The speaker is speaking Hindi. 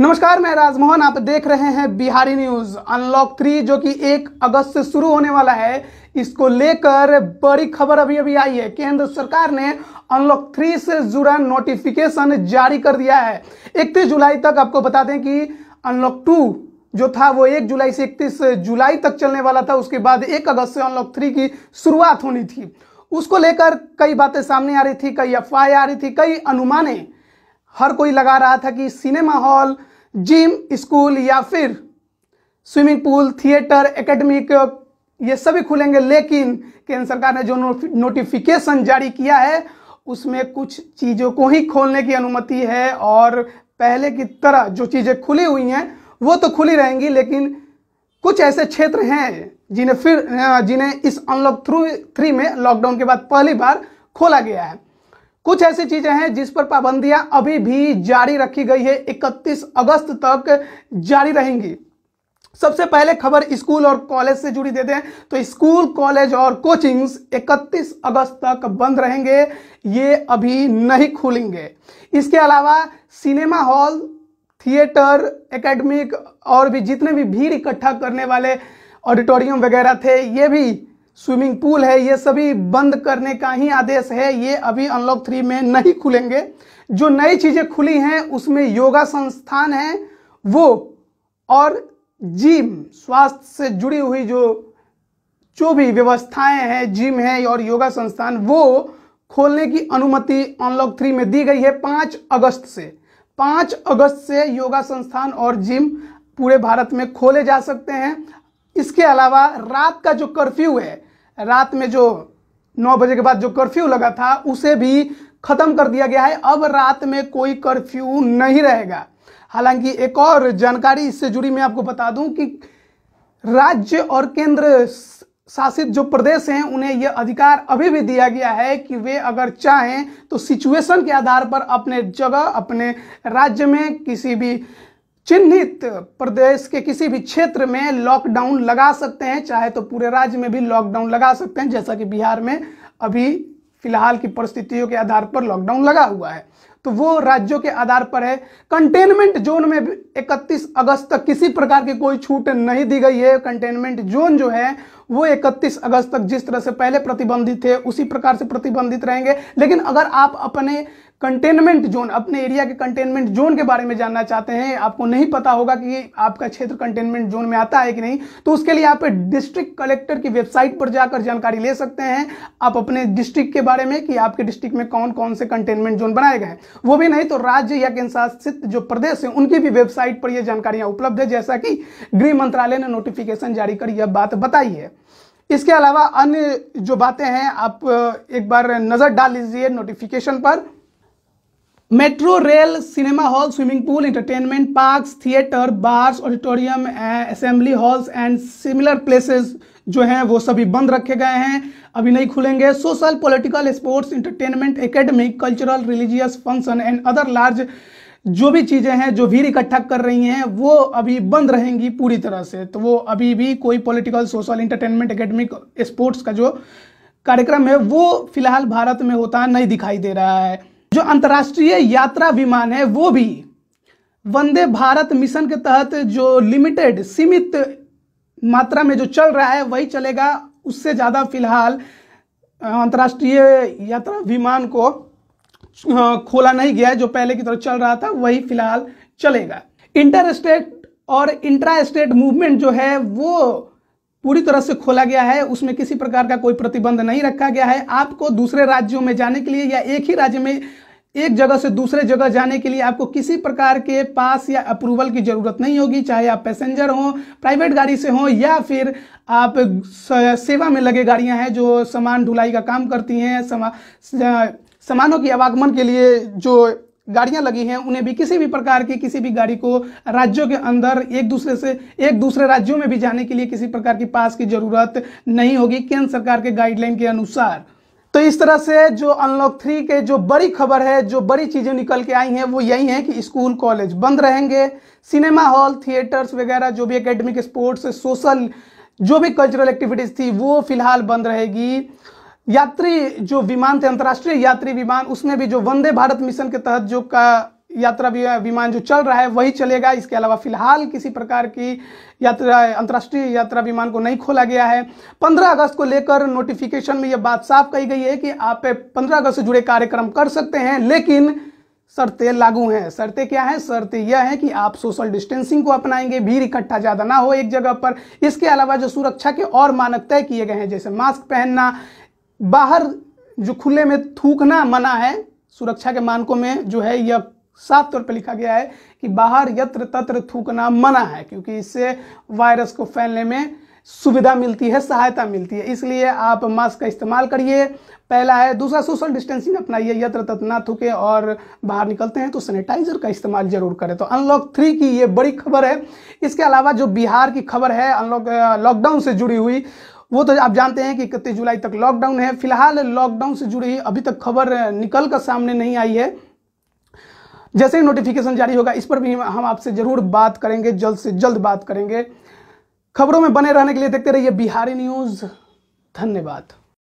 नमस्कार मैं राजमोहन आप देख रहे हैं बिहारी न्यूज अनलॉक थ्री जो कि एक अगस्त से शुरू होने वाला है इसको लेकर बड़ी खबर अभी अभी आई है केंद्र सरकार ने अनलॉक थ्री से जुड़ा नोटिफिकेशन जारी कर दिया है इकतीस जुलाई तक आपको बता दें कि अनलॉक टू जो था वो एक जुलाई से इकतीस जुलाई तक चलने वाला था उसके बाद एक अगस्त से अनलॉक थ्री की शुरुआत होनी थी उसको लेकर कई बातें सामने आ रही थी कई अफवाहें आ रही थी कई अनुमानें हर कोई लगा रहा था कि सिनेमा हॉल जिम स्कूल या फिर स्विमिंग पूल थिएटर एकेडमिक ये सभी खुलेंगे लेकिन केंद्र सरकार ने जो नोटिफिकेशन जारी किया है उसमें कुछ चीज़ों को ही खोलने की अनुमति है और पहले की तरह जो चीज़ें खुली हुई हैं वो तो खुली रहेंगी लेकिन कुछ ऐसे क्षेत्र हैं जिन्हें फिर जिन्हें इस अनलॉक थ्रू थ्री में लॉकडाउन के बाद पहली बार खोला गया है कुछ ऐसी चीजें हैं जिस पर पाबंदियां अभी भी जारी रखी गई है 31 अगस्त तक जारी रहेंगी सबसे पहले खबर स्कूल और कॉलेज से जुड़ी देते हैं तो स्कूल कॉलेज और कोचिंग्स 31 अगस्त तक बंद रहेंगे ये अभी नहीं खुलेंगे इसके अलावा सिनेमा हॉल थिएटर एकेडमिक और भी जितने भी भीड़ इकट्ठा करने वाले ऑडिटोरियम वगैरह थे ये भी स्विमिंग पूल है ये सभी बंद करने का ही आदेश है ये अभी अनलॉक थ्री में नहीं खुलेंगे जो नई चीज़ें खुली हैं उसमें योगा संस्थान है वो और जिम स्वास्थ्य से जुड़ी हुई जो जो भी व्यवस्थाएं हैं जिम है और योगा संस्थान वो खोलने की अनुमति अनलॉक थ्री में दी गई है पाँच अगस्त से पाँच अगस्त से योगा संस्थान और जिम पूरे भारत में खोले जा सकते हैं इसके अलावा रात का जो कर्फ्यू है रात में जो नौ बजे के बाद जो कर्फ्यू लगा था उसे भी खत्म कर दिया गया है अब रात में कोई कर्फ्यू नहीं रहेगा हालांकि एक और जानकारी इससे जुड़ी मैं आपको बता दूं कि राज्य और केंद्र शासित जो प्रदेश हैं उन्हें यह अधिकार अभी भी दिया गया है कि वे अगर चाहें तो सिचुएशन के आधार पर अपने जगह अपने राज्य में किसी भी चिन्हित प्रदेश के किसी भी क्षेत्र में लॉकडाउन लगा सकते हैं चाहे तो पूरे राज्य में भी लॉकडाउन लगा सकते हैं जैसा कि बिहार में अभी फिलहाल की परिस्थितियों के आधार पर लॉकडाउन लगा हुआ है तो वो राज्यों के आधार पर है कंटेनमेंट जोन में 31 अगस्त तक किसी प्रकार की कोई छूट नहीं दी गई है कंटेनमेंट जोन जो है वो 31 अगस्त तक जिस तरह से पहले प्रतिबंधित थे उसी प्रकार से प्रतिबंधित रहेंगे लेकिन अगर आप अपने कंटेनमेंट जोन अपने एरिया के कंटेनमेंट जोन के बारे में जानना चाहते हैं आपको नहीं पता होगा कि आपका क्षेत्र कंटेनमेंट जोन में आता है कि नहीं तो उसके लिए आप डिस्ट्रिक्ट कलेक्टर की वेबसाइट पर जाकर जानकारी ले सकते हैं आप अपने डिस्ट्रिक्ट के बारे में कि आपके डिस्ट्रिक्ट में कौन कौन से कंटेनमेंट जोन बनाए गए हैं वो भी नहीं तो राज्य या केंद्रशासित जो प्रदेश है उनकी भी वेबसाइट पर यह जानकारियां उपलब्ध है जैसा कि गृह मंत्रालय ने नोटिफिकेशन जारी कर यह बात बताई है इसके अलावा अन्य जो बातें हैं आप एक बार नज़र डाल लीजिए नोटिफिकेशन पर metro rail cinema hall swimming pool entertainment parks theatre bars auditorium assembly halls and similar places जो हैं वो सभी बंद रखे गए हैं अभी नहीं खुलेंगे social political sports entertainment academic cultural religious function and other large जो भी चीज़ें हैं जो भीड़ इकट्ठा कर रही हैं वो अभी बंद रहेंगी पूरी तरह से तो वो अभी भी कोई political social entertainment academic sports का जो कार्यक्रम है वो फिलहाल भारत में होता नहीं दिखाई दे रहा है जो अंतर्राष्ट्रीय यात्रा विमान है वो भी वंदे भारत मिशन के तहत जो लिमिटेड सीमित मात्रा में जो चल रहा है वही चलेगा उससे ज़्यादा फिलहाल अंतर्राष्ट्रीय यात्रा विमान को खोला नहीं गया है जो पहले की तरह चल रहा था वही फिलहाल चलेगा इंटर स्टेट और इंट्रा स्टेट मूवमेंट जो है वो पूरी तरह से खोला गया है उसमें किसी प्रकार का कोई प्रतिबंध नहीं रखा गया है आपको दूसरे राज्यों में जाने के लिए या एक ही राज्य में एक जगह से दूसरे जगह जाने के लिए आपको किसी प्रकार के पास या अप्रूवल की ज़रूरत नहीं होगी चाहे आप पैसेंजर हों प्राइवेट गाड़ी से हों या फिर आप सेवा में लगे गाड़ियां हैं जो सामान ढुलाई का काम करती हैं समा सामानों की आवागमन के लिए जो गाड़ियां लगी हैं उन्हें भी किसी भी प्रकार की किसी भी गाड़ी को राज्यों के अंदर एक दूसरे से एक दूसरे राज्यों में भी जाने के लिए किसी प्रकार की पास की ज़रूरत नहीं होगी केंद्र सरकार के गाइडलाइन के अनुसार तो इस तरह से जो अनलॉक थ्री के जो बड़ी खबर है जो बड़ी चीज़ें निकल के आई हैं वो यही है कि स्कूल कॉलेज बंद रहेंगे सिनेमा हॉल थिएटर्स वगैरह जो भी एकेडमिक स्पोर्ट्स सोशल जो भी कल्चरल एक्टिविटीज़ थी वो फिलहाल बंद रहेगी यात्री जो विमान थे अंतर्राष्ट्रीय यात्री विमान उसमें भी जो वंदे भारत मिशन के तहत जो का यात्रा विमान जो चल रहा है वही चलेगा इसके अलावा फिलहाल किसी प्रकार की यात्रा अंतर्राष्ट्रीय यात्रा विमान को नहीं खोला गया है 15 अगस्त को लेकर नोटिफिकेशन में यह बात साफ कही गई है कि आप 15 अगस्त से जुड़े कार्यक्रम कर सकते हैं लेकिन शर्तें लागू हैं शर्तें क्या हैं शर्तें यह हैं कि आप सोशल डिस्टेंसिंग को अपनाएंगे भीड़ इकट्ठा ज़्यादा ना हो एक जगह पर इसके अलावा जो सुरक्षा के और मानक तय किए गए हैं जैसे मास्क पहनना बाहर जो खुले में थूकना मना है सुरक्षा के मानकों में जो है यह साफ तौर पर लिखा गया है कि बाहर यत्र तत्र थूकना मना है क्योंकि इससे वायरस को फैलने में सुविधा मिलती है सहायता मिलती है इसलिए आप मास्क का इस्तेमाल करिए पहला है दूसरा सोशल डिस्टेंसिंग अपनाइए यत्र तत्र ना थूके और बाहर निकलते हैं तो सैनिटाइजर का इस्तेमाल जरूर करें तो अनलॉक थ्री की ये बड़ी खबर है इसके अलावा जो बिहार की खबर है अनलॉक लॉकडाउन से जुड़ी हुई वो तो आप जानते हैं कि इकतीस जुलाई तक लॉकडाउन है फिलहाल लॉकडाउन से जुड़ी अभी तक खबर निकल कर सामने नहीं आई है जैसे ही नोटिफिकेशन जारी होगा इस पर भी हम आपसे ज़रूर बात करेंगे जल्द से जल्द बात करेंगे खबरों में बने रहने के लिए देखते रहिए बिहारी न्यूज़ धन्यवाद